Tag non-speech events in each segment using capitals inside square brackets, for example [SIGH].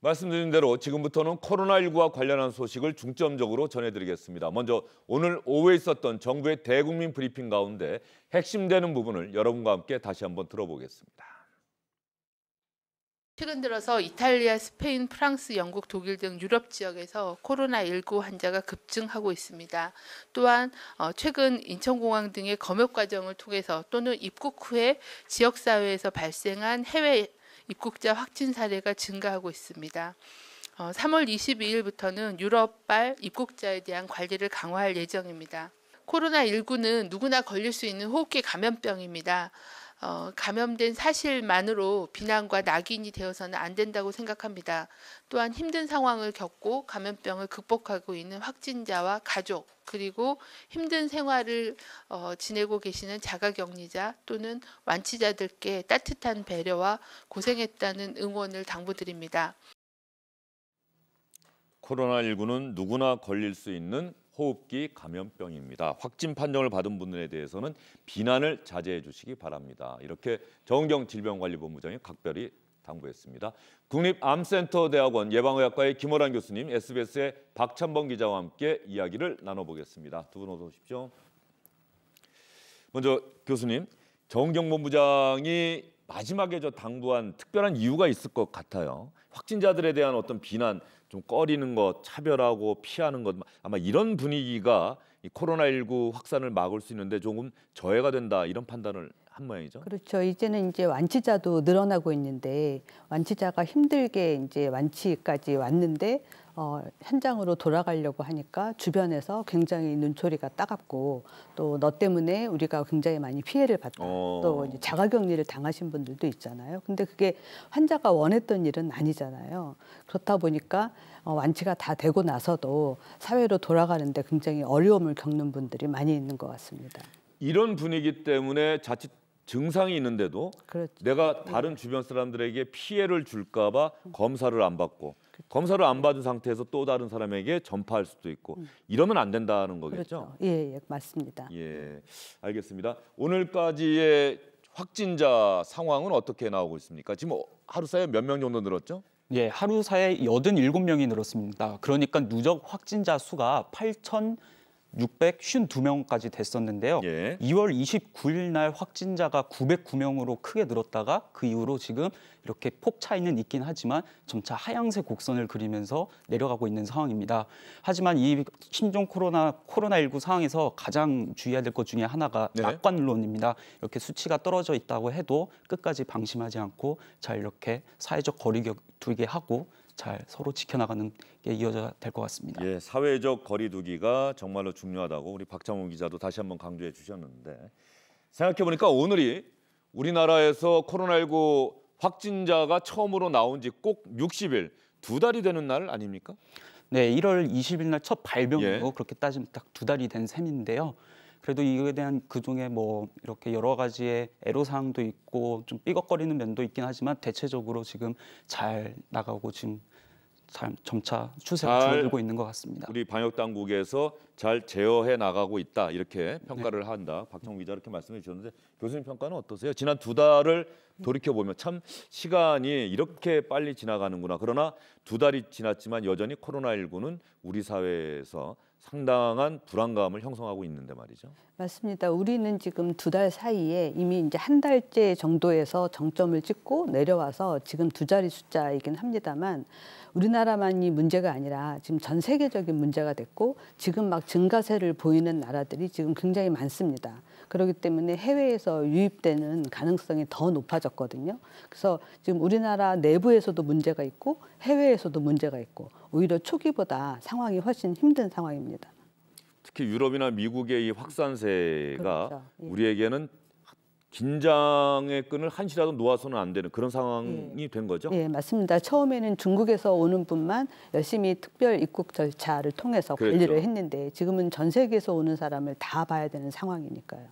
말씀드린 대로 지금부터는 코로나19와 관련한 소식을 중점적으로 전해드리겠습니다. 먼저 오늘 오후에 있었던 정부의 대국민 브리핑 가운데 핵심되는 부분을 여러분과 함께 다시 한번 들어보겠습니다. 최근 들어서 이탈리아, 스페인, 프랑스, 영국, 독일 등 유럽 지역에서 코로나19 환자가 급증하고 있습니다. 또한 어, 최근 인천공항 등의 검역 과정을 통해서 또는 입국 후에 지역사회에서 발생한 해외 입국자 확진 사례가 증가하고 있습니다. 3월 어, 22일부터는 유럽발 입국자에 대한 관리를 강화할 예정입니다. 코로나19는 누구나 걸릴 수 있는 호흡기 감염병입니다. 어, 감염된 사실만으로 비난과 낙인이 되어서는 안 된다고 생각합니다. 또한 힘든 상황을 겪고 감염병을 극복하고 있는 확진자와 가족 그리고 힘든 생활을 어, 지내고 계시는 자가격리자 또는 완치자들께 따뜻한 배려와 고생했다는 응원을 당부드립니다. 코로나19는 누구나 걸릴 수 있는 호흡기 감염병입니다. 확진 판정을 받은 분들에 대해서는 비난을 자제해 주시기 바랍니다. 이렇게 정경 질병관리본부장이 각별히 당부했습니다. 국립암센터대학원 예방의학과의 김호란 교수님, SBS의 박찬범 기자와 함께 이야기를 나눠보겠습니다. 두 분 어서 오십시오. 먼저 교수님, 정경 본부장이 마지막에 저 당부한 특별한 이유가 있을 것 같아요. 확진자들에 대한 어떤 비난, 좀 꺼리는 것, 차별하고 피하는 것 아마 이런 분위기가 이 코로나19 확산을 막을 수 있는데 조금 저해가 된다 이런 판단을 한 모양이죠. 그렇죠. 이제는 이제 완치자도 늘어나고 있는데 완치자가 힘들게 이제 완치까지 왔는데 어, 현장으로 돌아가려고 하니까 주변에서 굉장히 눈초리가 따갑고 또 너 때문에 우리가 굉장히 많이 피해를 봤다. 어. 또 자가격리를 당하신 분들도 있잖아요. 근데 그게 환자가 원했던 일은 아니잖아요. 그렇다 보니까 어, 완치가 다 되고 나서도 사회로 돌아가는데 굉장히 어려움을 겪는 분들이 많이 있는 것 같습니다. 이런 분위기 때문에 자칫 증상이 있는데도 그렇죠. 내가 네. 다른 주변 사람들에게 피해를 줄까봐 검사를 안 받고 그렇죠. 검사를 안 받은 상태에서 또 다른 사람에게 전파할 수도 있고 음. 이러면 안 된다는 거겠죠. 그렇죠. 예, 예, 맞습니다. 예, 알겠습니다. 오늘까지의 확진자 상황은 어떻게 나오고 있습니까? 지금 하루 사이에 몇 명 정도 늘었죠? 예, 하루 사이에 87명이 늘었습니다. 그러니까 누적 확진자 수가 8천 652명까지 됐었는데요. 예. 2월 29일 날 확진자가 909명으로 크게 늘었다가 그 이후로 지금 이렇게 폭 차이는 있긴 하지만 점차 하향세 곡선을 그리면서 내려가고 있는 상황입니다. 하지만 이 신종 코로나 코로나19 상황에서 가장 주의해야 될 것 중에 하나가 네. 낙관론입니다. 이렇게 수치가 떨어져 있다고 해도 끝까지 방심하지 않고 잘 이렇게 사회적 거리두게 하고 잘 서로 지켜나가는 게 이어져야 될 것 같습니다. 예, 사회적 거리두기가 정말로 중요하다고 우리 박창훈 기자도 다시 한번 강조해 주셨는데 생각해 보니까 오늘이 우리나라에서 코로나19 확진자가 처음으로 나온 지 꼭 60일 두 달이 되는 날 아닙니까? 네, 1월 20일 날 첫 발병으로 예. 그렇게 따지면 딱 두 달이 된 셈인데요. 그래도 이거에 대한 그중에 뭐 이렇게 여러 가지의 애로사항도 있고 좀 삐걱거리는 면도 있긴 하지만 대체적으로 지금 잘 나가고 지금 잘, 점차 추세가 줄어지고 있는 것 같습니다. 우리 방역 당국에서 잘 제어해 나가고 있다 이렇게 네. 평가를 한다. 박정우 기자 이렇게 말씀해 주셨는데 교수님 평가는 어떠세요? 지난 두 달을 음. 돌이켜 보면 참 시간이 이렇게 빨리 지나가는구나. 그러나 두 달이 지났지만 여전히 코로나19는 우리 사회에서 상당한 불안감을 형성하고 있는데 말이죠. 맞습니다. 우리는 지금 두 달 사이에 이미 이제 한 달째 정도에서 정점을 찍고 내려와서 지금 두 자리 숫자이긴 합니다만 우리나라만이 문제가 아니라 지금 전 세계적인 문제가 됐고 지금 막 증가세를 보이는 나라들이 지금 굉장히 많습니다. 그렇기 때문에 해외에서 유입되는 가능성이 더 높아졌거든요. 그래서 지금 우리나라 내부에서도 문제가 있고 해외에서도 문제가 있고 오히려 초기보다 상황이 훨씬 힘든 상황입니다. 특히 유럽이나 미국의 이 확산세가 그렇죠. 예. 우리에게는 긴장의 끈을 한시라도 놓아서는 안 되는 그런 상황이 네. 된 거죠? 예, 맞습니다. 처음에는 중국에서 오는 분만 열심히 특별 입국 절차를 통해서 그랬죠. 관리를 했는데 지금은 전 세계에서 오는 사람을 다 봐야 되는 상황이니까요.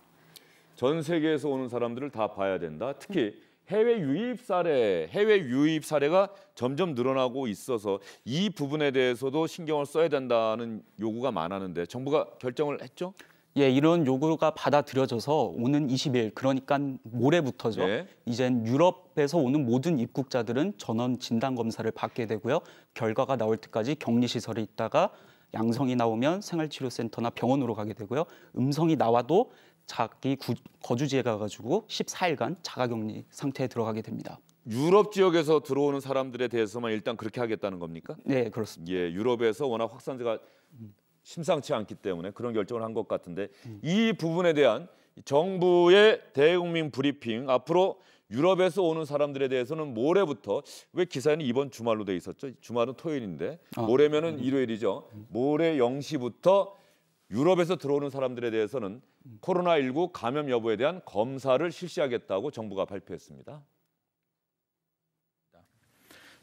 전 세계에서 오는 사람들을 다 봐야 된다. 특히 해외 유입 사례, 해외 유입 사례가 점점 늘어나고 있어서 이 부분에 대해서도 신경을 써야 된다는 요구가 많았는데 정부가 결정을 했죠? 예, 이런 요구가 받아들여져서 오는 20일, 그러니까 모레부터죠. 네. 이젠 유럽에서 오는 모든 입국자들은 전원 진단 검사를 받게 되고요. 결과가 나올 때까지 격리 시설에 있다가 양성이 나오면 생활치료센터나 병원으로 가게 되고요. 음성이 나와도 자기 구, 거주지에 가가지고 14일간 자가격리 상태에 들어가게 됩니다. 유럽 지역에서 들어오는 사람들에 대해서만 일단 그렇게 하겠다는 겁니까? 네, 그렇습니다. 예, 유럽에서 워낙 확산세가 심상치 않기 때문에 그런 결정을 한 것 같은데 음. 이 부분에 대한 정부의 대국민 브리핑 앞으로 유럽에서 오는 사람들에 대해서는 모레부터 왜 기사에는 이번 주말로 돼 있었죠? 주말은 토요일인데 아, 모레면은 음. 일요일이죠. 음. 모레 0시부터 유럽에서 들어오는 사람들에 대해서는 음. 코로나19 감염 여부에 대한 검사를 실시하겠다고 정부가 발표했습니다.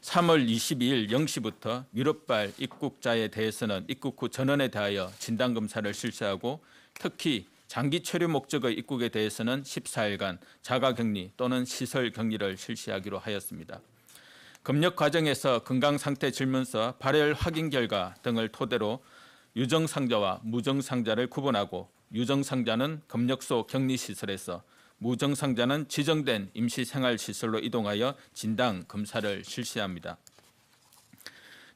3월 22일 0시부터 유럽발 입국자에 대해서는 입국 후 전원에 대하여 진단 검사를 실시하고 특히 장기 체류 목적의 입국에 대해서는 14일간 자가 격리 또는 시설 격리를 실시하기로 하였습니다. 검역 과정에서 건강 상태 질문서, 발열 확인 결과 등을 토대로 유정상자와 무정상자를 구분하고 유정상자는 검역소 격리 시설에서 무정상자는 지정된 임시생활시설로 이동하여 진단 검사를 실시합니다.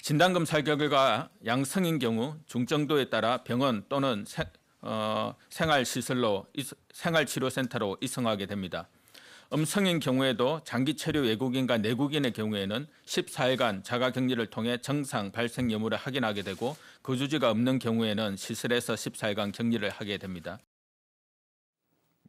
진단 검사 결과 양성인 경우 중정도에 따라 병원 또는 세, 어, 생활시설로 생활치료센터로 이송하게 됩니다. 음성인 경우에도 장기 체류 외국인과 내국인의 경우에는 14일간 자가격리를 통해 정상 발생 여부를 확인하게 되고 거주지가 없는 경우에는 시설에서 14일간 격리를 하게 됩니다.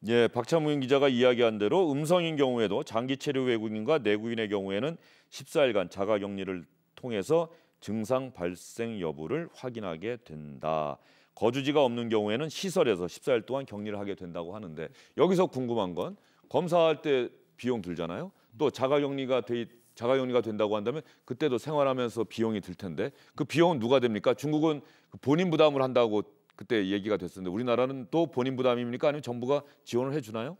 예, 박찬무인 기자가 이야기한 대로 음성인 경우에도 장기 체류 외국인과 내국인의 경우에는 14일간 자가격리를 통해서 증상 발생 여부를 확인하게 된다. 거주지가 없는 경우에는 시설에서 14일 동안 격리를 하게 된다고 하는데 여기서 궁금한 건 검사할 때 비용 들잖아요. 또 자가격리가 돼 자가격리가 된다고 한다면 그때도 생활하면서 비용이 들 텐데 그 비용은 누가 됩니까? 중국은 그 본인 부담을 한다고 그때 얘기가 됐었는데 우리나라는 또 본인 부담입니까 아니면 정부가 지원을 해주나요?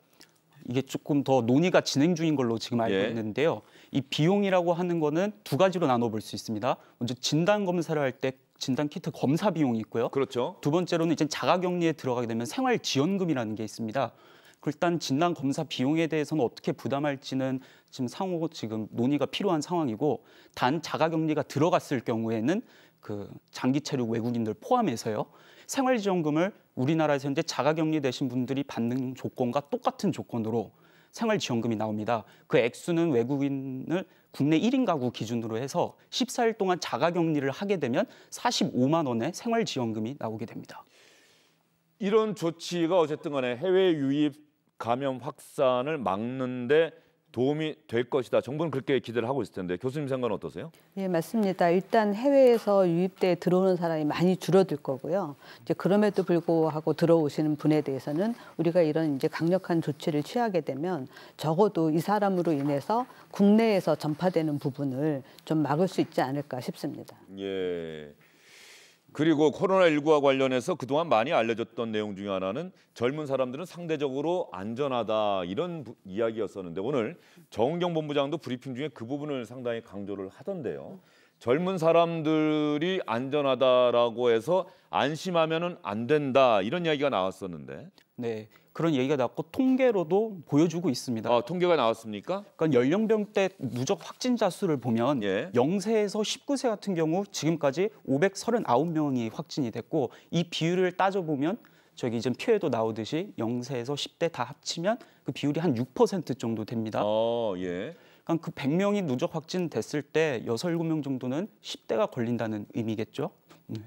이게 조금 더 논의가 진행 중인 걸로 지금 예. 알고 예. 있는데요. 이 비용이라고 하는 거는 두 가지로 나눠볼 수 있습니다. 먼저 진단 검사를 할 때 진단 키트 검사 비용이 있고요. 그렇죠. 두 번째로는 이제 자가격리에 들어가게 되면 생활 지원금이라는 게 있습니다. 일단 진단 검사 비용에 대해서는 어떻게 부담할지는 지금 상호 지금 논의가 필요한 상황이고 단 자가격리가 들어갔을 경우에는 그 장기 체류 외국인들 포함해서요 생활지원금을 우리나라에서 현재 자가격리되신 분들이 받는 조건과 똑같은 조건으로 생활지원금이 나옵니다. 그 액수는 외국인을 국내 1인 가구 기준으로 해서 14일 동안 자가격리를 하게 되면 45만 원의 생활지원금이 나오게 됩니다. 이런 조치가 어쨌든 간에 해외 유입 감염 확산을 막는데 도움이 될 것이다. 정부는 그렇게 기대를 하고 있을 텐데 교수님 생각은 어떠세요? 예, 맞습니다. 일단 해외에서 유입돼 들어오는 사람이 많이 줄어들 거고요. 이제 그럼에도 불구하고 들어오시는 분에 대해서는 우리가 이런 이제 강력한 조치를 취하게 되면 적어도 이 사람으로 인해서 국내에서 전파되는 부분을 좀 막을 수 있지 않을까 싶습니다. 예. 그리고 코로나19와 관련해서 그동안 많이 알려졌던 내용 중에 하나는 젊은 사람들은 상대적으로 안전하다 이런 이야기였었는데 오늘 정은경 본부장도 브리핑 중에 그 부분을 상당히 강조를 하던데요. 젊은 사람들이 안전하다라고 해서 안심하면은 안 된다 이런 이야기가 나왔었는데. 네, 그런 얘기가 나왔고 통계로도 보여주고 있습니다. 아, 통계가 나왔습니까? 그러니까 연령병때 누적 확진자 수를 보면 예. 0세에서 19세 같은 경우 지금까지 539명이 확진이 됐고 이 비율을 따져보면 저기 지금 표에도 나오듯이 0세에서 10대 다 합치면 그 비율이 한 6% 정도 됩니다. 아, 예. 그니까그 100명이 누적 확진됐을 때 6, 7명 정도는 10대가 걸린다는 의미겠죠. 네.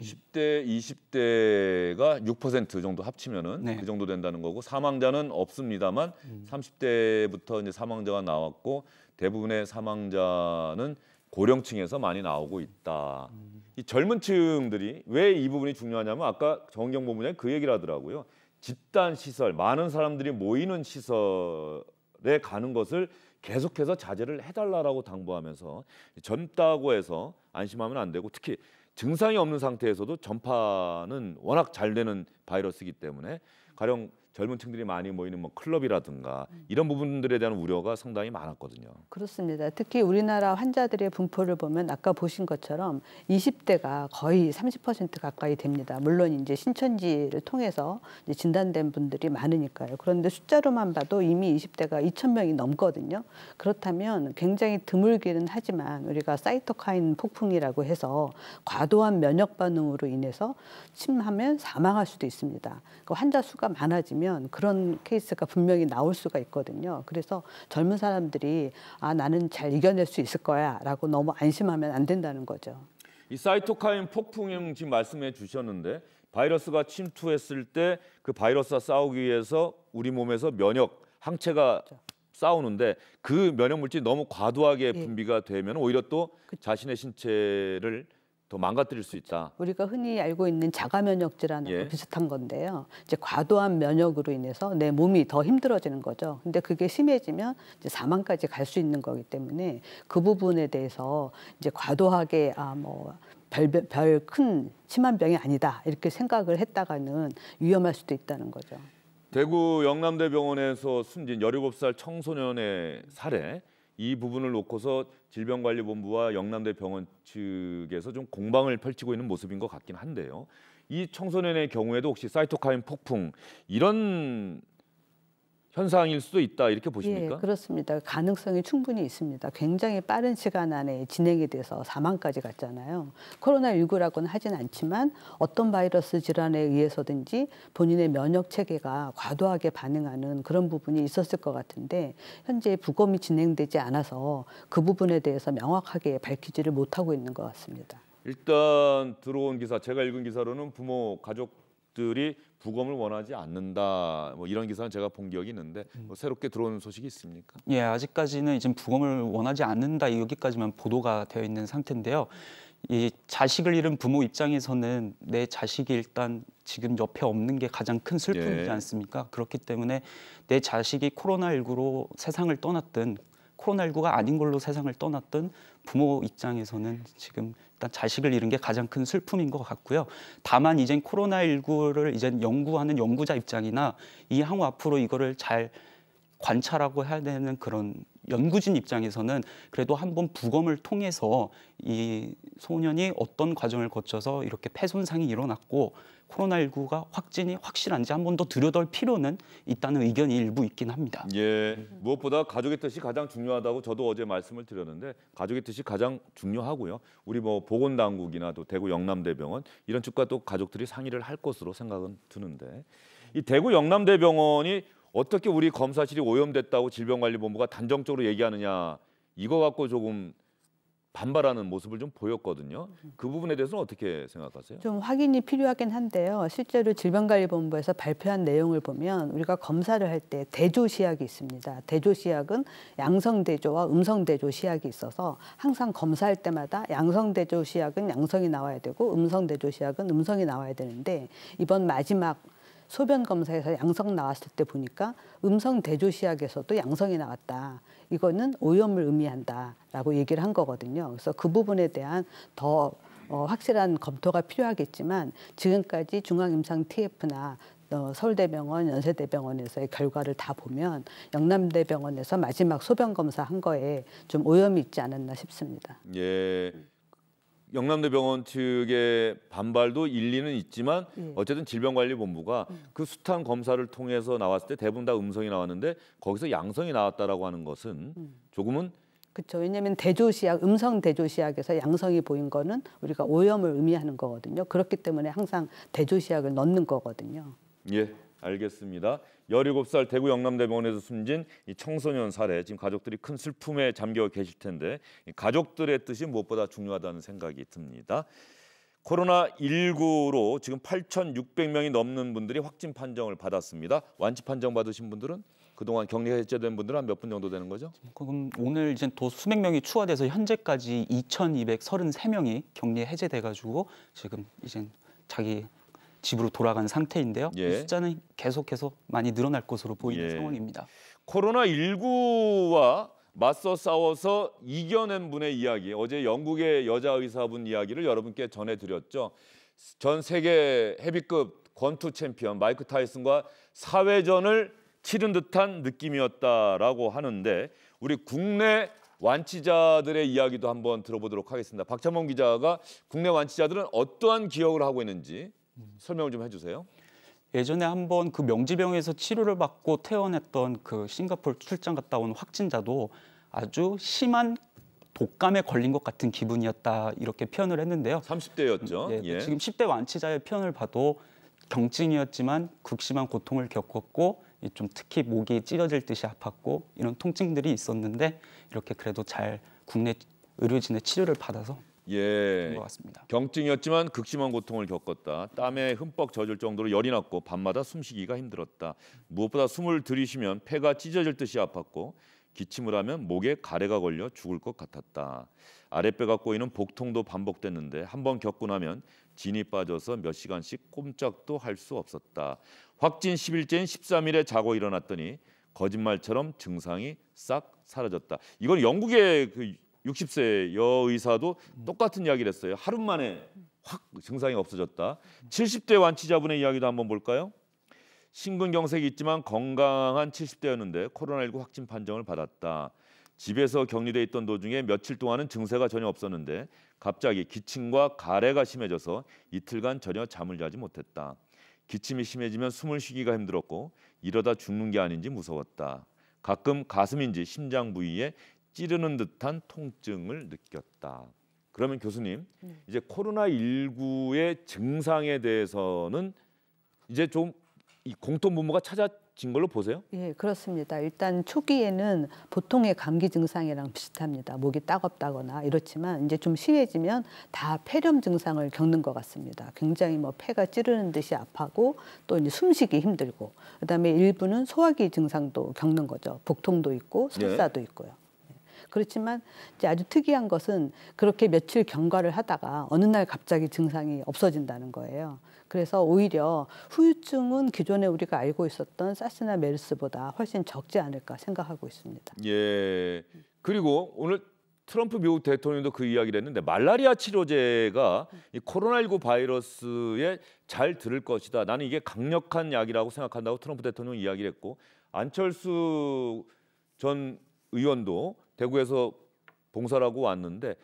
20대, 20대가 6% 정도 합치면은 네. 그 정도 된다는 거고 사망자는 없습니다만 음. 30대부터 이제 사망자가 나왔고 대부분의 사망자는 고령층에서 많이 나오고 있다. 음. 이 젊은 층들이 왜 이 부분이 중요하냐면 아까 정경 본부장이 그 얘기를 하더라고요. 집단 시설, 많은 사람들이 모이는 시설에 가는 것을 계속해서 자제를 해달라라고 당부하면서 젊다고 해서 안심하면 안 되고 특히 증상이 없는 상태에서도 전파는 워낙 잘 되는 바이러스이기 때문에 가령 젊은 층들이 많이 모이는 뭐 클럽이라든가 음. 이런 부분들에 대한 우려가 상당히 많았거든요. 그렇습니다. 특히 우리나라 환자들의 분포를 보면 아까 보신 것처럼 20대가 거의 30% 가까이 됩니다. 물론 이제 신천지를 통해서 이제 진단된 분들이 많으니까요. 그런데 숫자로만 봐도 이미 20대가 2천 명이 넘거든요. 그렇다면 굉장히 드물기는 하지만 우리가 사이토카인 폭풍이라고 해서 과도한 면역 반응으로 인해서 침하면 사망할 수도 있습니다. 그 환자 수가 많아지면 하면 그런 케이스가 분명히 나올 수가 있거든요. 그래서 젊은 사람들이 아 나는 잘 이겨낼 수 있을 거야라고 너무 안심하면 안 된다는 거죠. 이 사이토카인 폭풍형 지금 말씀해 주셨는데 바이러스가 침투했을 때 그 바이러스와 싸우기 위해서 우리 몸에서 면역 항체가 그렇죠. 싸우는데 그 면역 물질 너무 과도하게 예. 분비가 되면 오히려 또그 자신의 신체를 더 망가뜨릴 수 있다. 우리가 흔히 알고 있는 자가 면역질환하 예. 비슷한 건데요. 이제 과도한 면역으로 인해서 내 몸이 더 힘들어지는 거죠. 근데 그게 심해지면 이제 사망까지 갈 수 있는 거기 때문에 그 부분에 대해서 이제 과도하게 아뭐 별큰 심한 병이 아니다 이렇게 생각을 했다가는 위험할 수도 있다는 거죠. 대구 영남대병원에서 숨진 17살 청소년의 사례 이 부분을 놓고서 질병관리본부와 영남대 병원 측에서 좀 공방을 펼치고 있는 모습인 것 같긴 한데요. 이 청소년의 경우에도 혹시 사이토카인 폭풍 이런 현상일 수도 있다 이렇게 예, 보십니까? 예, 그렇습니다. 가능성이 충분히 있습니다. 굉장히 빠른 시간 안에 진행이 돼서 사망까지 갔잖아요. 코로나19라고는 하진 않지만 어떤 바이러스 질환에 의해서든지 본인의 면역 체계가 과도하게 반응하는 그런 부분이 있었을 것 같은데 현재 부검이 진행되지 않아서 그 부분에 대해서 명확하게 밝히지를 못하고 있는 것 같습니다. 일단 들어온 기사 제가 읽은 기사로는 부모 가족 가족들이 부검을 원하지 않는다. 뭐 이런 기사는 제가 본 기억이 있는데 뭐 음. 새롭게 들어오는 소식이 있습니까? 예, 아직까지는 이제 부검을 원하지 않는다 여기까지만 보도가 되어 있는 상태인데요. 이 자식을 잃은 부모 입장에서는 내 자식이 일단 지금 옆에 없는 게 가장 큰 슬픔이지 예. 않습니까? 그렇기 때문에 내 자식이 코로나19로 세상을 떠났든 코로나19가 아닌 걸로 세상을 떠났든 부모 입장에서는 지금 일단 자식을 잃은 게 가장 큰 슬픔인 것 같고요. 다만 이젠 코로나19를 이젠 연구하는 연구자 입장이나 이 향후 앞으로 이거를 잘 관찰하고 해야 되는 그런 연구진 입장에서는 그래도 한번 부검을 통해서 이 소년이 어떤 과정을 거쳐서 이렇게 폐손상이 일어났고 코로나19가 확진이 확실한지 한번 더 들여다볼 필요는 있다는 의견이 일부 있긴 합니다. 예, 무엇보다 가족의 뜻이 가장 중요하다고 저도 어제 말씀을 드렸는데 가족의 뜻이 가장 중요하고요. 우리 뭐 보건당국이나 또 대구 영남대병원 이런 측과 또 가족들이 상의를 할 것으로 생각은 드는데 이 대구 영남대병원이 어떻게 우리 검사실이 오염됐다고 질병관리본부가 단정적으로 얘기하느냐 이거 갖고 조금 반발하는 모습을 좀 보였거든요. 그 부분에 대해서는 어떻게 생각하세요? 좀 확인이 필요하긴 한데요. 실제로 질병관리본부에서 발표한 내용을 보면 우리가 검사를 할 때 대조시약이 있습니다. 대조시약은 양성대조와 음성대조시약이 있어서 항상 검사할 때마다 양성대조시약은 양성이 나와야 되고 음성대조시약은 음성이 나와야 되는데 이번 마지막 소변 검사에서 양성 나왔을 때 보니까 음성 대조시약에서도 양성이 나왔다. 이거는 오염을 의미한다라고 얘기를 한 거거든요. 그래서 그 부분에 대한 더 어, 확실한 검토가 필요하겠지만 지금까지 중앙임상 TF나 어, 서울대병원, 연세대병원에서의 결과를 다 보면 영남대병원에서 마지막 소변 검사 한 거에 좀 오염이 있지 않았나 싶습니다. 예. 영남대병원 측의 반발도 일리는 있지만 예. 어쨌든 질병관리본부가 음. 그 숱한 검사를 통해서 나왔을 때 대부분 다 음성이 나왔는데 거기서 양성이 나왔다라고 하는 것은 음. 조금은 그렇죠. 왜냐하면 대조시약, 음성 대조시약에서 양성이 보인 거는 우리가 오염을 의미하는 거거든요. 그렇기 때문에 항상 대조시약을 넣는 거거든요. 예. 알겠습니다. 17살 대구 영남대병원에서 숨진 이 청소년 사례 지금 가족들이 큰 슬픔에 잠겨 계실 텐데 가족들의 뜻이 무엇보다 중요하다는 생각이 듭니다. 코로나19로 지금 8,600명이 넘는 분들이 확진 판정을 받았습니다. 완치 판정 받으신 분들은 그동안 격리 해제된 분들은 한몇분 정도 되는 거죠? 그럼 오늘 이제 또 수백 명이 추가돼서 현재까지 2,233명이 격리 해제돼 가지고 지금 이제 자기 집으로 돌아간 상태인데요. 예. 이 숫자는 계속해서 많이 늘어날 것으로 보이는 예. 상황입니다. 코로나19와 맞서 싸워서 이겨낸 분의 이야기, 어제 영국의 여자 의사분 이야기를 여러분께 전해드렸죠. 전 세계 헤비급 권투 챔피언 마이크 타이슨과 사회전을 치른 듯한 느낌이었다라고 하는데 우리 국내 완치자들의 이야기도 한번 들어보도록 하겠습니다. 박찬범 기자가 국내 완치자들은 어떠한 기억을 하고 있는지 설명을 좀 해주세요. 예전에 한번 그 명지병에서 치료를 받고 퇴원했던 그 싱가포르 출장 갔다 온 확진자도 아주 심한 독감에 걸린 것 같은 기분이었다 이렇게 표현을 했는데요. 30대였죠. 음, 예, 예. 지금 10대 완치자의 표현을 봐도 경증이었지만 극심한 고통을 겪었고 좀 특히 목이 찢어질 듯이 아팠고 이런 통증들이 있었는데 이렇게 그래도 잘 국내 의료진의 치료를 받아서 예, 같습니다. 경증이었지만 극심한 고통을 겪었다. 땀에 흠뻑 젖을 정도로 열이 났고 밤마다 숨쉬기가 힘들었다. 무엇보다 숨을 들이쉬면 폐가 찢어질 듯이 아팠고 기침을 하면 목에 가래가 걸려 죽을 것 같았다. 아랫배가 꼬이는 복통도 반복됐는데 한번 겪고 나면 진이 빠져서 몇 시간씩 꼼짝도 할 수 없었다. 확진 10일째인 13일에 자고 일어났더니 거짓말처럼 증상이 싹 사라졌다. 이건 영국의 그 60세 여의사도 똑같은 이야기를 했어요. 하루 만에 확 증상이 없어졌다. 70대 완치자분의 이야기도 한번 볼까요? 심근경색이 있지만 건강한 70대였는데 코로나19 확진 판정을 받았다. 집에서 격리돼 있던 도중에 며칠 동안은 증세가 전혀 없었는데 갑자기 기침과 가래가 심해져서 이틀간 전혀 잠을 자지 못했다. 기침이 심해지면 숨을 쉬기가 힘들었고 이러다 죽는 게 아닌지 무서웠다. 가끔 가슴인지 심장 부위에 찌르는 듯한 통증을 느꼈다. 그러면 교수님 네. 이제 코로나 19의 증상에 대해서는 이제 좀 공통 분모가 찾아 진 걸로 보세요? 예, 그렇습니다. 일단 초기에는 보통의 감기 증상이랑 비슷합니다. 목이 따갑다거나 이렇지만 이제 좀 심해지면 다 폐렴 증상을 겪는 것 같습니다. 굉장히 뭐 폐가 찌르는 듯이 아파고 또 이제 숨쉬기 힘들고 그다음에 일부는 소화기 증상도 겪는 거죠. 복통도 있고 예. 설사도 예. 있고요. 그렇지만 이제 아주 특이한 것은 그렇게 며칠 경과를 하다가 어느 날 갑자기 증상이 없어진다는 거예요. 그래서 오히려 후유증은 기존에 우리가 알고 있었던 사스나 메르스보다 훨씬 적지 않을까 생각하고 있습니다. 예. 그리고 오늘 트럼프 미국 대통령도 그 이야기를 했는데 말라리아 치료제가 이 코로나19 바이러스에 잘 들을 것이다. 나는 이게 강력한 약이라고 생각한다고 트럼프 대통령 이야기를 했고 안철수 전 의원도 대구에서 봉사라고 왔는데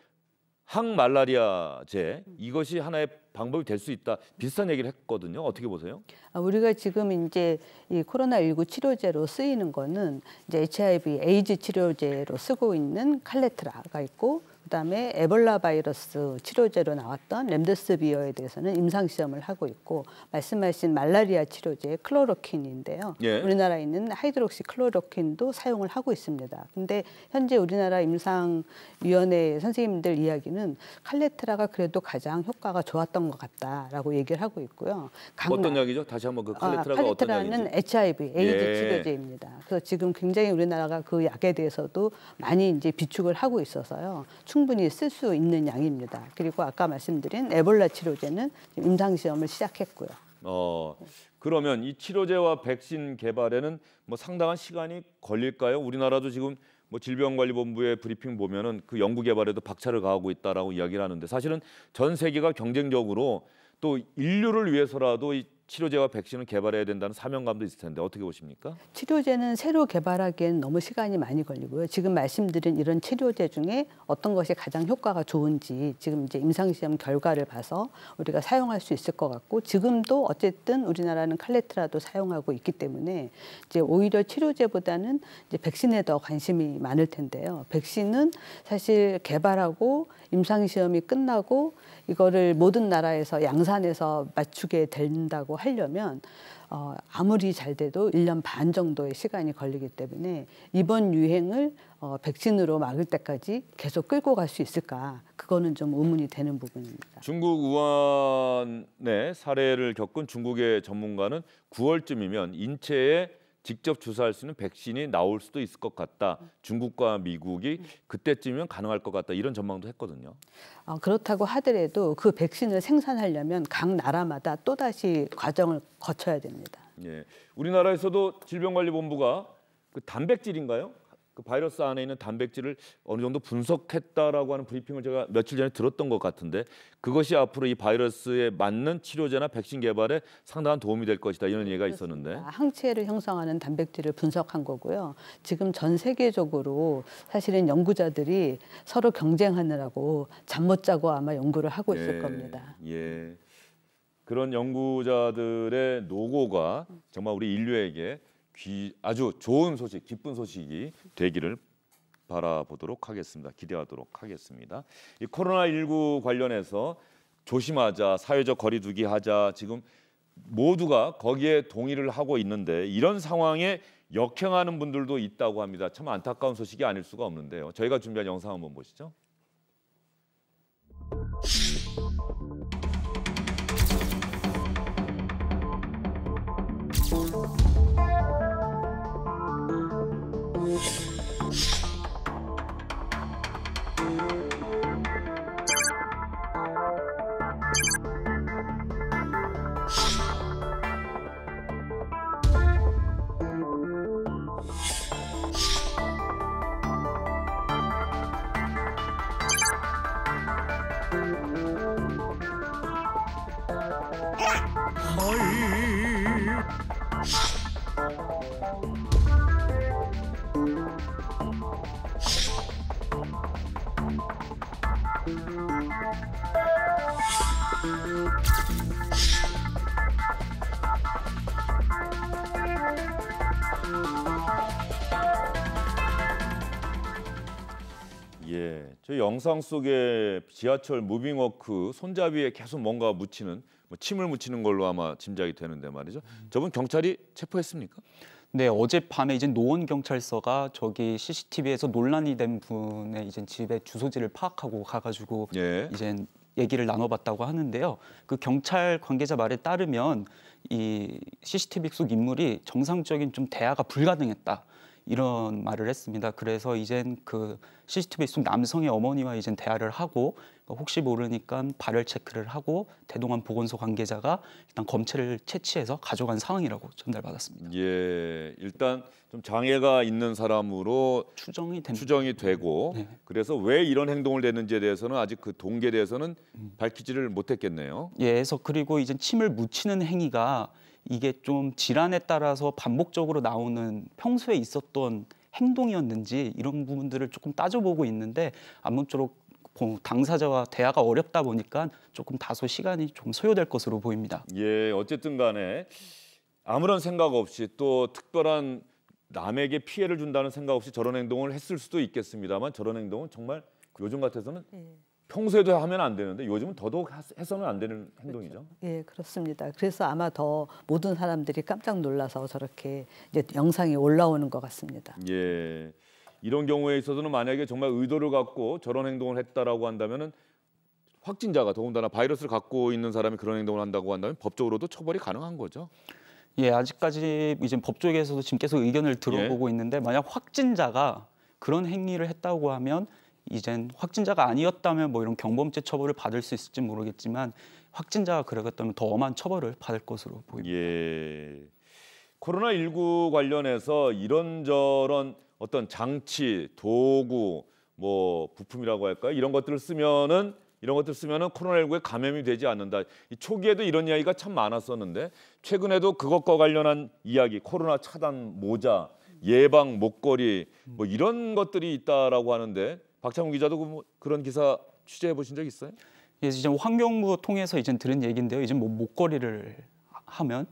항말라리아제 음. 이것이 하나의 방법이 될 수 있다 비슷한 얘기를 했거든요. 어떻게 보세요? 아, 우리가 지금 이제 이 코로나19 치료제로 쓰이는 거는 이제 HIV 에이즈 치료제로 쓰고 있는 칼레트라가 있고 그다음에 에볼라 바이러스 치료제로 나왔던 렘데스비어에 대해서는 임상 시험을 하고 있고 말씀하신 말라리아 치료제 클로로킨인데요. 예. 우리나라에 있는 하이드록시 클로로킨도 사용을 하고 있습니다. 근데 현재 우리나라 임상 위원회 선생님들 이야기는 칼레트라가 그래도 가장 효과가 좋았던 것 같다라고 얘기를 하고 있고요. 강남, 어떤 약이죠? 다시 한번 그 아, 칼레트라가 아, 칼레트라는 HIV 에이즈 예. 치료제입니다. 그래서 지금 굉장히 우리나라가 그 약에 대해서도 많이 이제 비축을 하고 있어서요. 충분히 쓸 수 있는 양입니다. 그리고 아까 말씀드린 에볼라 치료제는 임상 시험을 시작했고요. 어 그러면 이 치료제와 백신 개발에는 뭐 상당한 시간이 걸릴까요? 우리나라도 지금 뭐 질병관리본부의 브리핑 보면은 그 연구 개발에도 박차를 가하고 있다라고 이야기를 하는데 사실은 전 세계가 경쟁적으로 또 인류를 위해서라도 이 치료제와 백신을 개발해야 된다는 사명감도 있을 텐데 어떻게 보십니까? 치료제는 새로 개발하기엔 너무 시간이 많이 걸리고요. 지금 말씀드린 이런 치료제 중에 어떤 것이 가장 효과가 좋은지 지금 이제 임상시험 결과를 봐서 우리가 사용할 수 있을 것 같고 지금도 어쨌든 우리나라는 칼레트라도 사용하고 있기 때문에 이제 오히려 치료제보다는 이제 백신에 더 관심이 많을 텐데요. 백신은 사실 개발하고 임상시험이 끝나고 이거를 모든 나라에서 양산에서 맞추게 된다고 하려면 어, 아무리 잘 돼도 1년 반 정도의 시간이 걸리기 때문에 이번 유행을 어, 백신으로 막을 때까지 계속 끌고 갈 수 있을까? 그거는 좀 의문이 되는 부분입니다. 중국 우한의 사례를 겪은 중국의 전문가는 9월쯤이면 인체에 직접 주사할 수 있는 백신이 나올 수도 있을 것 같다. 음. 중국과 음. 미국이 음. 그때쯤이면 가능할 것 같다. 이런 전망도 했거든요. 어, 그렇다고 하더라도 그 백신을 생산하려면 각 나라마다 또다시 과정을 거쳐야 됩니다. 예. 우리나라에서도 질병관리본부가 그 단백질인가요? 그 바이러스 안에 있는 단백질을 어느 정도 분석했다라고 하는 브리핑을 제가 며칠 전에 들었던 것 같은데 그것이 앞으로 이 바이러스에 맞는 치료제나 백신 개발에 상당한 도움이 될 것이다 이런 얘기가 있었는데 항체를 형성하는 단백질을 분석한 거고요. 지금 전 세계적으로 사실은 연구자들이 서로 경쟁하느라고 잠 못 자고 아마 연구를 하고 있을 예, 겁니다. 예. 그런 연구자들의 노고가 정말 우리 인류에게 귀, 아주 좋은 소식, 기쁜 소식이 되기를 바라보도록 하겠습니다. 기대하도록 하겠습니다. 이 코로나19 관련해서 조심하자, 사회적 거리두기 하자 지금 모두가 거기에 동의를 하고 있는데 이런 상황에 역행하는 분들도 있다고 합니다. 참 안타까운 소식이 아닐 수가 없는데요. 저희가 준비한 영상 한번 보시죠. 저 그 영상 속에 지하철 무빙워크 손잡이에 계속 뭔가 묻히는 뭐 침을 묻히는 걸로 아마 짐작이 되는데 말이죠. 저분 경찰이 체포했습니까? 네, 어젯밤에 이제 노원 경찰서가 저기 CCTV에서 논란이 된 분의 이제 집의 주소지를 파악하고 가가지고 예. 이제 얘기를 나눠봤다고 하는데요. 그 경찰 관계자 말에 따르면 이 CCTV 속 인물이 정상적인 좀 대화가 불가능했다. 이런 말을 했습니다. 그래서 이젠 그 CCTV 속 남성의 어머니와 이젠 대화를 하고 그러니까 혹시 모르니까 발열 체크를 하고 대동안 보건소 관계자가 일단 검체를 채취해서 가져간 상황이라고 전달받았습니다. 예, 일단 좀 장애가 있는 사람으로 추정이, 된... 추정이 되고 네. 그래서 왜 이런 행동을 했는지에 대해서는 아직 그 동기에 대해서는 음. 밝히지를 못했겠네요. 예, 그래서 그리고 이제 침을 묻히는 행위가 이게 좀 질환에 따라서 반복적으로 나오는 평소에 있었던 행동이었는지 이런 부분들을 조금 따져보고 있는데 아무쪼록 뭐 당사자와 대화가 어렵다 보니까 조금 다소 시간이 좀 소요될 것으로 보입니다. 예, 어쨌든 간에 아무런 생각 없이 또 특별한 남에게 피해를 준다는 생각 없이 저런 행동을 했을 수도 있겠습니다만 저런 행동은 정말 요즘 같아서는 네. 평소에도 하면 안 되는데 요즘은 더더욱 해서는 안 되는 그렇죠. 행동이죠. 그렇죠. 네, 그렇습니다. 그래서 아마 더 모든 사람들이 깜짝 놀라서 저렇게 이제 영상이 올라오는 것 같습니다. 예. 이런 경우에 있어서는 만약에 정말 의도를 갖고 저런 행동을 했다라고 한다면은 확진자가 더군다나 바이러스를 갖고 있는 사람이 그런 행동을 한다고 한다면 법적으로도 처벌이 가능한 거죠. 예, 아직까지 이제 법조계에서도 지금 계속 의견을 예. 들어보고 예. 있는데 만약 확진자가 그런 행위를 했다고 하면 이젠 확진자가 아니었다면 뭐 이런 경범죄 처벌을 받을 수 있을지 모르겠지만 확진자가 그러겠다면 더 엄한 처벌을 받을 것으로 보입니다. 예. 코로나 19 관련해서 이런저런 어떤 장치, 도구, 뭐 부품이라고 할까요? 이런 것들을 쓰면은 이런 것들 쓰면은 코로나19에 감염이 되지 않는다. 초기에도 이런 이야기가 참 많았었는데 최근에도 그것과 관련한 이야기, 코로나 차단 모자, 예방 목걸이 뭐 이런 것들이 있다라고 하는데 박창훈 기자도 그 뭐 그런 기사 취재해 보신 적 있어요? 예, 이제 환경부 통해서 이제 들은 얘긴데요. 이제 뭐 목걸이를 하면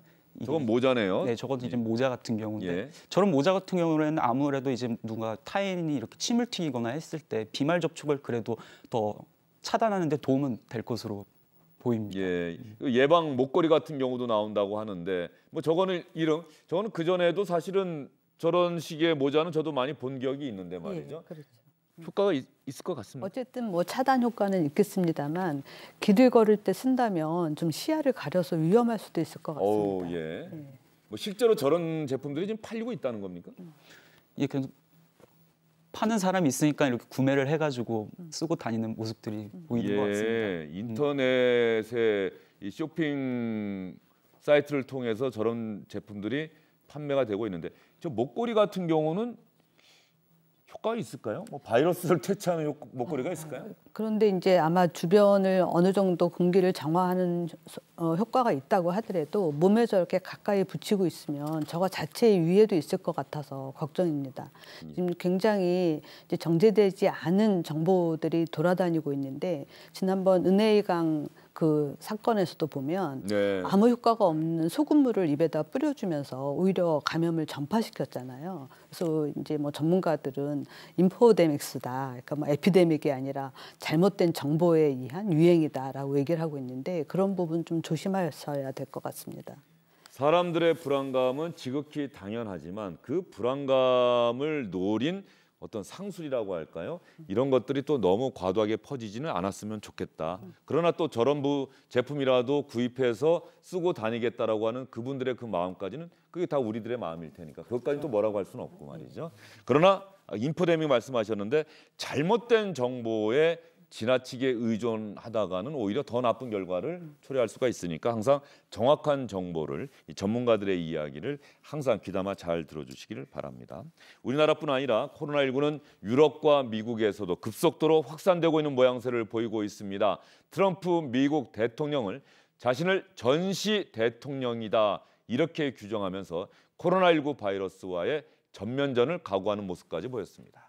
저건 모자네요. 네, 저건 이제 예. 모자 같은 경우인데 예. 저런 모자 같은 경우에는 아무래도 이제 누가 타인이 이렇게 침을 튀기거나 했을 때 비말 접촉을 그래도 더 차단하는 데 도움은 될 것으로 보입니다. 예, 그 예방 목걸이 같은 경우도 나온다고 하는데 뭐 저거는 이름 저는그 전에도 사실은 저런 식의 모자는 저도 많이 본 기억이 있는데 예, 말이죠. 예, 그렇죠. 음. 효과가 있, 을것 같습니다. 어쨌든 뭐 차단 효과는 있겠습니다만 길을 걸을 때 쓴다면 좀 시야를 가려서 위험할 수도 있을 것 같습니다. 오, 예. 예. 뭐 실제로 저런 제품들이 지금 팔리고 있다는 겁니까? 예, 음. 계속 파는 사람이 있으니까 이렇게 구매를 해가지고 음. 쓰고 다니는 모습들이 보이는 예, 것 같습니다. 예, 인터넷의 이 쇼핑 사이트를 통해서 저런 제품들이 판매가 되고 있는데 저 목걸이 같은 경우는 효과가 있을까요? 뭐 바이러스를 [LAUGHS] 퇴치하는 목걸이가 있을까요? 그런데 이제 아마 주변을 어느 정도 공기를 정화하는 어, 효과가 있다고 하더라도 몸에 서이렇게 가까이 붙이고 있으면 저거 자체의 위에도 있을 것 같아서 걱정입니다. 지금 굉장히 정제되지 않은 정보들이 돌아다니고 있는데 지난번 은혜의강 그 사건에서도 보면 네. 아무 효과가 없는 소금물을 입에다 뿌려주면서 오히려 감염을 전파시켰잖아요. 그래서 이제 뭐 전문가들은 인포데믹스다. 그러니까 뭐 에피데믹이 아니라 잘못된 정보에 의한 유행이다라고 얘기를 하고 있는데 그런 부분 좀 조심하셔야 될 것 같습니다. 사람들의 불안감은 지극히 당연하지만 그 불안감을 노린 어떤 상술이라고 할까요? 이런 것들이 또 너무 과도하게 퍼지지는 않았으면 좋겠다. 그러나 또 저런 부 제품이라도 구입해서 쓰고 다니겠다라고 하는 그분들의 그 마음까지는 그게 다 우리들의 마음일 테니까 그것까지 또 뭐라고 할 수는 없고 말이죠. 그러나 인포데믹 말씀하셨는데 잘못된 정보에 지나치게 의존하다가는 오히려 더 나쁜 결과를 음. 초래할 수가 있으니까 항상 정확한 정보를 이 전문가들의 이야기를 항상 귀담아 잘 들어주시기를 바랍니다. 우리나라뿐 아니라 코로나19는 유럽과 미국에서도 급속도로 확산되고 있는 모양새를 보이고 있습니다. 트럼프 미국 대통령을 자신을 전시 대통령이다 이렇게 규정하면서 코로나19 바이러스와의 전면전을 각오하는 모습까지 보였습니다.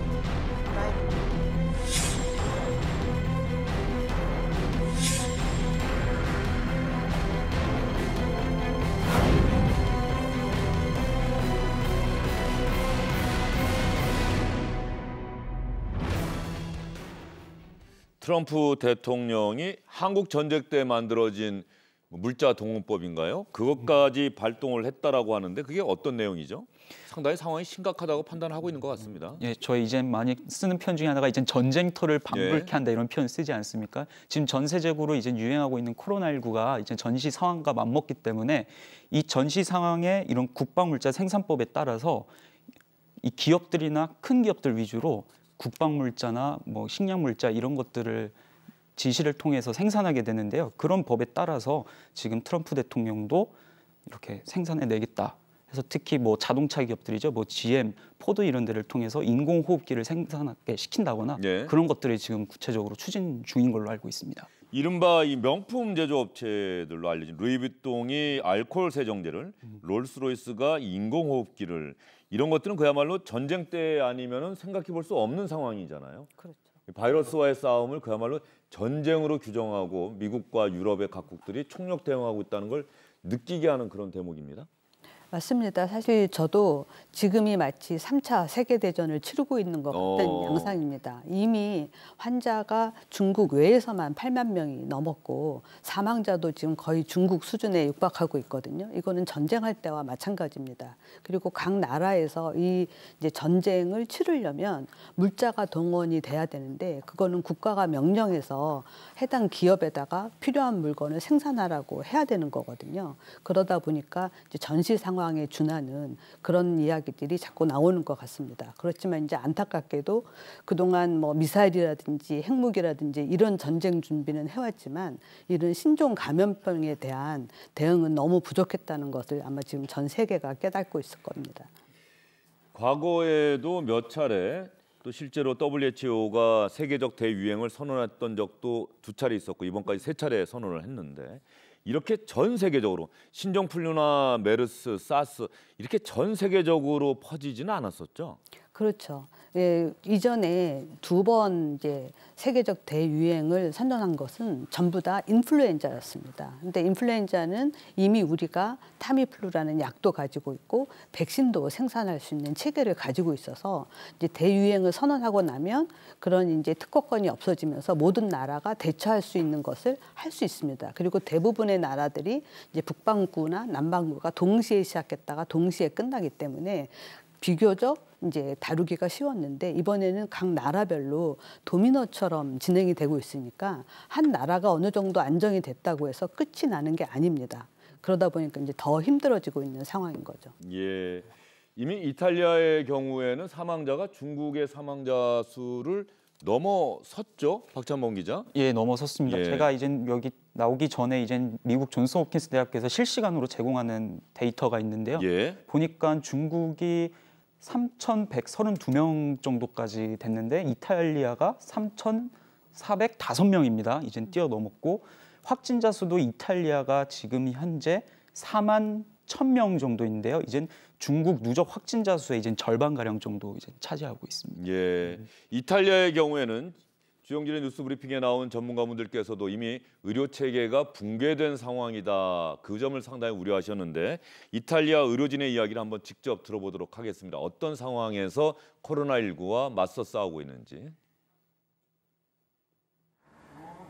트럼프 대통령이 한국 전쟁 때 만들어진 물자 동원법인가요? 그것까지 발동을 했다라고 하는데 그게 어떤 내용이죠? 상당히 상황이 심각하다고 판단하고 있는 것 같습니다. 예, 저 이제 많이 쓰는 표현 중에 하나가 이제 전쟁터를 예. 방불케 한다 이런 표현 쓰지 않습니까? 지금 전 세계적으로 이제 유행하고 있는 코로나19가 이제 전시 상황과 맞먹기 때문에 이 전시 상황에 이런 국방물자 생산법에 따라서 이 기업들이나 큰 기업들 위주로 국방물자나 뭐 식량물자 이런 것들을 지시를 통해서 생산하게 되는데요. 그런 법에 따라서 지금 트럼프 대통령도 이렇게 생산해 내겠다. 해서 특히 뭐 자동차 기업들이죠, 뭐 GM, 포드 이런 데를 통해서 인공호흡기를 생산하게 시킨다거나 예. 그런 것들이 지금 구체적으로 추진 중인 걸로 알고 있습니다. 이른바 이 명품 제조업체들로 알려진 루이비통이 알코올 세정제를 음. 롤스로이스가 인공호흡기를 이런 것들은 그야말로 전쟁 때 아니면은 생각해 볼수 없는 상황이잖아요. 그렇죠. 바이러스와의 싸움을 그야말로 전쟁으로 규정하고 미국과 유럽의 각국들이 총력 대응하고 있다는 걸 느끼게 하는 그런 대목입니다. 맞습니다. 사실 저도 지금이 마치 3차 세계대전을 치르고 있는 것 같은 어... 양상입니다. 이미 환자가 중국 외에서만 8만 명이 넘었고 사망자도 지금 거의 중국 수준에 육박하고 있거든요. 이거는 전쟁할 때와 마찬가지입니다. 그리고 각 나라에서 이 이제 전쟁을 치르려면 물자가 동원이 돼야 되는데 그거는 국가가 명령해서 해당 기업에다가 필요한 물건을 생산하라고 해야 되는 거거든요. 그러다 보니까 전시 상황 상황에 준하는 그런 이야기들이 자꾸 나오는 것 같습니다. 그렇지만 이제 안타깝게도 그동안 뭐 미사일이라든지 핵무기라든지 이런 전쟁 준비는 해왔지만 이런 신종 감염병에 대한 대응은 너무 부족했다는 것을 아마 지금 전 세계가 깨닫고 있을 겁니다. 과거에도 몇 차례 또 실제로 WHO가 세계적 대유행을 선언했던 적도 두 차례 있었고 이번까지 세 차례 선언을 했는데 이렇게 전 세계적으로 신종플루나 메르스, 사스 이렇게 전 세계적으로 퍼지지는 않았었죠. 그렇죠. 예, 이전에 두 번 이제 세계적 대유행을 선전한 것은 전부 다 인플루엔자였습니다. 근데 인플루엔자는 이미 우리가 타미플루라는 약도 가지고 있고 백신도 생산할 수 있는 체계를 가지고 있어서 이제 대유행을 선언하고 나면 그런 이제 특허권이 없어지면서 모든 나라가 대처할 수 있는 것을 할 수 있습니다. 그리고 대부분의 나라들이 이제 북반구나 남반구가 동시에 시작했다가 동시에 끝나기 때문에 비교적 이제 다루기가 쉬웠는데 이번에는 각 나라별로 도미노처럼 진행이 되고 있으니까 한 나라가 어느 정도 안정이 됐다고 해서 끝이 나는 게 아닙니다. 그러다 보니까 이제 더 힘들어지고 있는 상황인 거죠. 예. 이미 이탈리아의 경우에는 사망자가 중국의 사망자 수를 넘어섰죠, 박찬범 기자. 예, 넘어섰습니다. 예. 제가 이제 여기 나오기 전에 이제 미국 존스 홉킨스 대학에서 실시간으로 제공하는 데이터가 있는데요. 예. 보니까 중국이 3,132명 정도까지 됐는데 이탈리아가 3,405명입니다. 이젠 음. 뛰어넘었고 확진자 수도 이탈리아가 지금 현재 4만 1,000명 정도인데요. 이젠 중국 누적 확진자 수의 이젠 절반 가량 정도 이제 차지하고 있습니다. 예. 이탈리아의 경우에는 주영진의 뉴스 브리핑에 나온 전문가분들께서도 이미 의료 체계가 붕괴된 상황이다. 그 점을 상당히 우려하셨는데 이탈리아 의료진의 이야기를 한번 직접 들어보도록 하겠습니다. 어떤 상황에서 코로나19와 맞서 싸우고 있는지.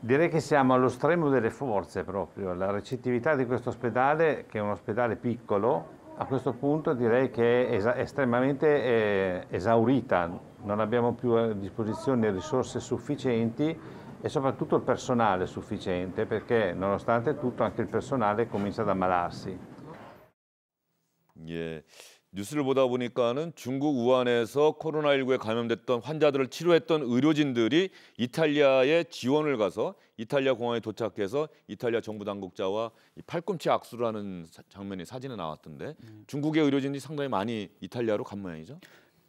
Direi che siamo allo stremo delle forze proprio. La recettività di questo ospedale, che è un ospedale piccolo, a questo punto direi che è estremamente esaurita. non abbiamo più a disposizione risorse sufficienti e soprattutto il personale sufficiente perché nonostante tutto anche il personale comincia ad ammalarsi. 예, 뉴스를 보다 보니까는 중국 우한에서 코로나19에 감염됐던 환자들을 치료했던 의료진들이 이탈리아에 지원을 가서 이탈리아 공항에 도착해서 이탈리아 정부 당국자와 팔꿈치 악수를 하는 장면이 사진에 나왔던데 중국의 의료진이 상당히 많이 이탈리아로 간 모양이죠?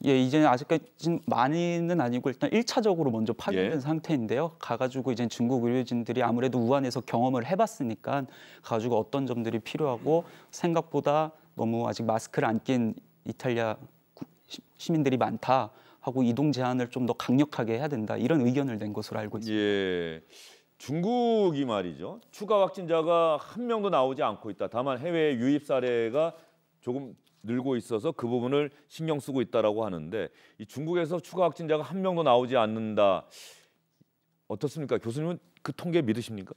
예, 이제는 아직까지 많이는 아니고 일단 1차적으로 먼저 파견된 예. 상태인데요. 가가지고 이제 중국 의료진들이 아무래도 우한에서 경험을 해봤으니까 가가지고 어떤 점들이 필요하고 생각보다 너무 아직 마스크를 안 낀 이탈리아 시민들이 많다 하고 이동 제한을 좀 더 강력하게 해야 된다 이런 의견을 낸 것으로 알고 있습니다. 예. 중국이 말이죠. 추가 확진자가 한 명도 나오지 않고 있다. 다만 해외 유입 사례가 조금 늘고 있어서 그 부분을 신경 쓰고 있다라고 하는데 이 중국에서 추가 확진자가 한 명도 나오지 않는다 어떻습니까? 교수님은 그 통계 믿으십니까?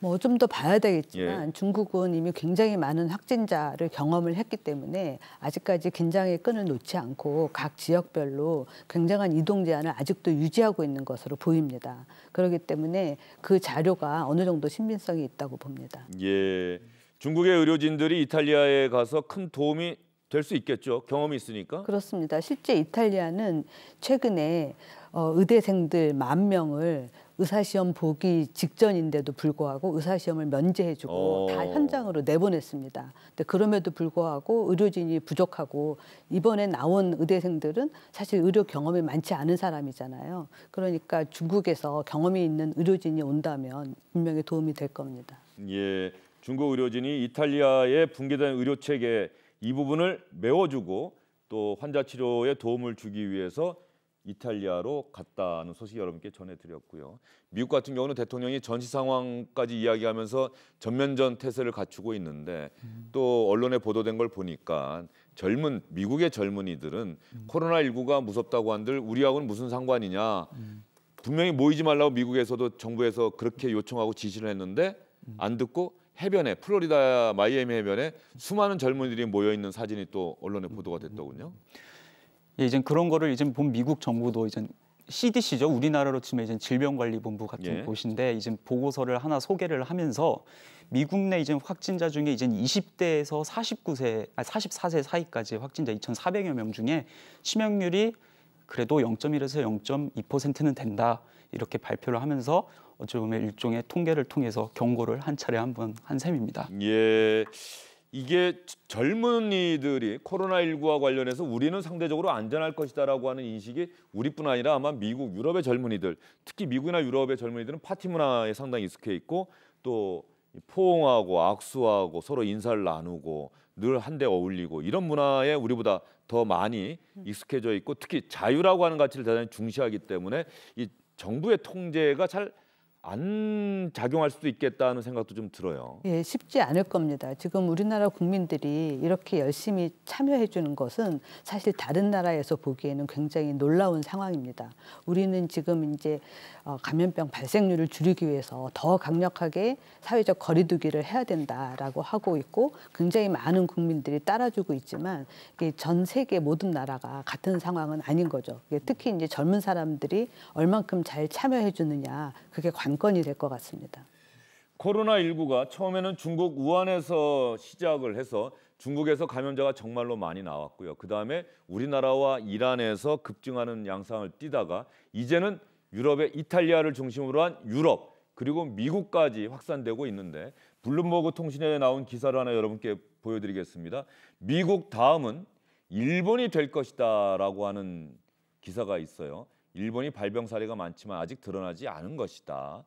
뭐 좀 더 봐야 되겠지만 예. 중국은 이미 굉장히 많은 확진자를 경험을 했기 때문에 아직까지 긴장의 끈을 놓지 않고 각 지역별로 굉장한 이동 제한을 아직도 유지하고 있는 것으로 보입니다. 그렇기 때문에 그 자료가 어느 정도 신빙성이 있다고 봅니다. 예. 중국의 의료진들이 이탈리아에 가서 큰 도움이 될수 있겠죠. 경험이 있으니까. 그렇습니다. 실제 이탈리아는 최근에 어, 의대생들 만 명을 의사시험 보기 직전인데도 불구하고 의사시험을 면제해주고 오. 어. 다 현장으로 내보냈습니다. 근데 그럼에도 불구하고 의료진이 부족하고 이번에 나온 의대생들은 사실 의료 경험이 많지 않은 사람이잖아요. 그러니까 중국에서 경험이 있는 의료진이 온다면 분명히 도움이 될 겁니다. 예, 중국 의료진이 이탈리아의 붕괴된 의료 체계 이 부분을 메워주고 또 환자 치료에 도움을 주기 위해서 이탈리아로 갔다는 소식 여러분께 전해드렸고요. 미국 같은 경우는 대통령이 전시 상황까지 이야기하면서 전면전 태세를 갖추고 있는데 음. 또 언론에 보도된 걸 보니까 젊은 미국의 젊은이들은 음. 코로나19가 무섭다고 한들 우리하고는 무슨 상관이냐 음. 분명히 모이지 말라고 미국에서도 정부에서 그렇게 요청하고 지시를 했는데 음. 안 듣고 해변에 플로리다 마이애미 해변에 수많은 젊은이들이 모여 있는 사진이 또 언론에 보도가 됐더군요. 예, 이젠 그런 거를 이제 본 미국 정부도 이제 CDC죠. 우리나라로 치면 이제 질병관리본부 같은 예. 곳인데 이제 보고서를 하나 소개를 하면서 미국 내 이제 확진자 중에 이제 20대에서 49세, 아 44세 사이까지 확진자 2,400여 명 중에 치명률이 그래도 0.1에서 0.2%는 된다 이렇게 발표를 하면서 어찌 보면 일종의 통계를 통해서 경고를 한 차례 한번 한 셈입니다. 예. 이게 젊은이들이 코로나19와 관련해서 우리는 상대적으로 안전할 것이다라고 하는 인식이 우리뿐 아니라 아마 미국, 유럽의 젊은이들, 특히 미국이나 유럽의 젊은이들은 파티 문화에 상당히 익숙해 있고 또 포옹하고 악수하고 서로 인사를 나누고 늘 한데 어울리고 이런 문화에 우리보다 더 많이 익숙해져 있고 특히 자유라고 하는 가치를 대단히 중시하기 때문에 이 정부의 통제가 잘안 작용할 수도 있겠다는 생각도 좀 들어요. 예, 쉽지 않을 겁니다. 지금 우리나라 국민들이 이렇게 열심히 참여해 주는 것은 사실 다른 나라에서 보기에는 굉장히 놀라운 상황입니다. 우리는 지금 이제 어, 감염병 발생률을 줄이기 위해서 더 강력하게 사회적 거리두기를 해야 된다라고 하고 있고 굉장히 많은 국민들이 따라주고 있지만 전 세계 모든 나라가 같은 상황은 아닌 거죠. 특히 이제 젊은 사람들이 얼만큼 잘 참여해 주느냐 그게 관 관건이 될 것 같습니다. 코로나19가 처음에는 중국 우한에서 시작을 해서 중국에서 감염자가 정말로 많이 나왔고요. 그다음에 우리나라와 이란에서 급증하는 양상을 띠다가 이제는 유럽의 이탈리아를 중심으로 한 유럽 그리고 미국까지 확산되고 있는데 블룸버그 통신에 나온 기사를 하나 여러분께 보여드리겠습니다. 미국 다음은 일본이 될 것이다라고 하는 기사가 있어요. 일본이 발병 사례가 많지만 아직 드러나지 않은 것이다.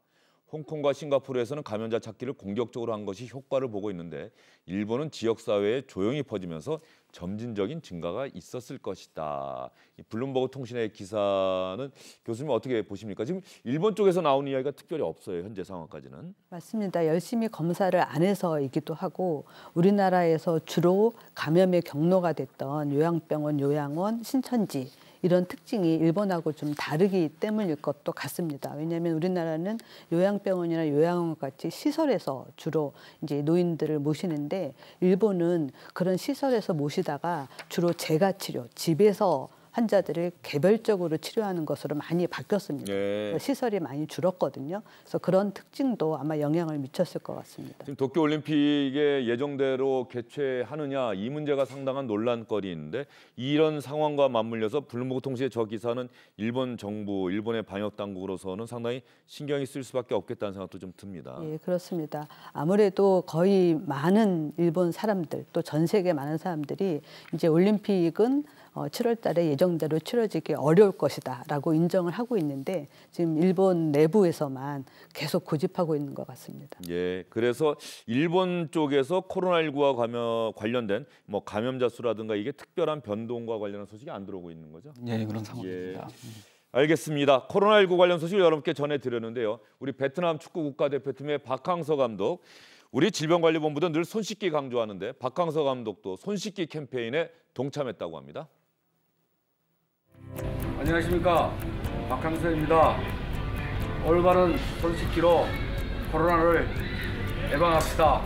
홍콩과 싱가포르에서는 감염자 찾기를 공격적으로 한 것이 효과를 보고 있는데 일본은 지역사회에 조용히 퍼지면서 점진적인 증가가 있었을 것이다. 블룸버그 통신의 기사는 교수님 어떻게 보십니까? 지금 일본 쪽에서 나온 이야기가 특별히 없어요. 현재 상황까지는. 맞습니다. 열심히 검사를 안 해서이기도 하고 우리나라에서 주로 감염의 경로가 됐던 요양병원, 요양원, 신천지 이런 특징이 일본하고 좀 다르기 때문일 것도 같습니다. 왜냐하면 우리나라는 요양병원이나 요양원 같이 시설에서 주로 이제 노인들을 모시는데 일본은 그런 시설에서 모시다가 주로 재가 치료, 집에서 환자들을 개별적으로 치료하는 것으로 많이 바뀌었습니다. 예. 시설이 많이 줄었거든요. 그래서 그런 특징도 아마 영향을 미쳤을 것 같습니다. 지금 도쿄올림픽에 예정대로 개최하느냐 이 문제가 상당한 논란거리인데 이런 상황과 맞물려서 블룸버그 통신의 저 기사는 일본 정부, 일본의 방역 당국으로서는 상당히 신경이 쓸 수밖에 없겠다는 생각도 좀 듭니다. 예, 그렇습니다. 아무래도 거의 많은 일본 사람들 또 전 세계 많은 사람들이 이제 올림픽은 어, 7월 달에 예정대로 치러지기 어려울 것이다 라고 인정을 하고 있는데 지금 일본 내부에서만 계속 고집하고 있는 것 같습니다. 예, 그래서 일본 쪽에서 코로나19와 감염, 관련된 뭐 감염자 수라든가 이게 특별한 변동과 관련한 소식이 안 들어오고 있는 거죠? 예, 그런 상황입니다. 예. 알겠습니다. 코로나19 관련 소식을 여러분께 전해드렸는데요. 우리 베트남 축구 국가대표팀의 박항서 감독, 우리 질병관리본부도 늘손 씻기 강조하는데 박항서 감독도 손 씻기 캠페인에 동참했다고 합니다. 안녕하십니까 박항서입니다 올바른 손 씻기로 코로나를 예방합시다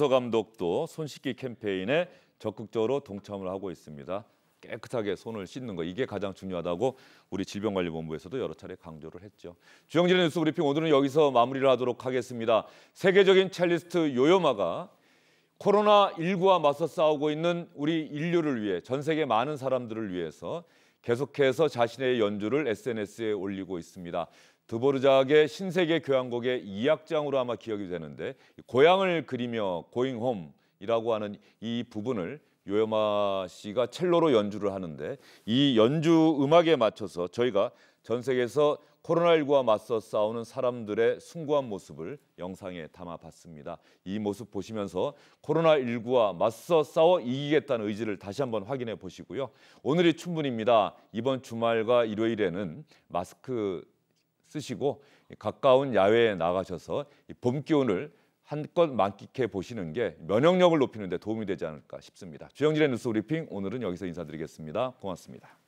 정서 감독도 손 씻기 캠페인에 적극적으로 동참을 하고 있습니다. 깨끗하게 손을 씻는 거 이게 가장 중요하다고 우리 질병관리본부에서도 여러 차례 강조를 했죠. 주영진의 뉴스 브리핑 오늘은 여기서 마무리를 하도록 하겠습니다. 세계적인 첼리스트 요요마가 코로나19와 맞서 싸우고 있는 우리 인류를 위해 전 세계 많은 사람들을 위해서 계속해서 자신의 연주를 SNS에 올리고 있습니다. 드보르작의 신세계 교향곡의 이악장으로 아마 기억이 되는데 고향을 그리며 고잉홈이라고 하는 이 부분을 요요마 씨가 첼로로 연주를 하는데 이 연주 음악에 맞춰서 저희가 전 세계에서 코로나19와 맞서 싸우는 사람들의 숭고한 모습을 영상에 담아봤습니다. 이 모습 보시면서 코로나19와 맞서 싸워 이기겠다는 의지를 다시 한번 확인해 보시고요. 오늘이 충분입니다. 이번 주말과 일요일에는 마스크 쓰시고 가까운 야외에 나가셔서 봄 기운을 한껏 만끽해 보시는 게 면역력을 높이는 데 도움이 되지 않을까 싶습니다. 주영진의 뉴스 브리핑 오늘은 여기서 인사드리겠습니다. 고맙습니다.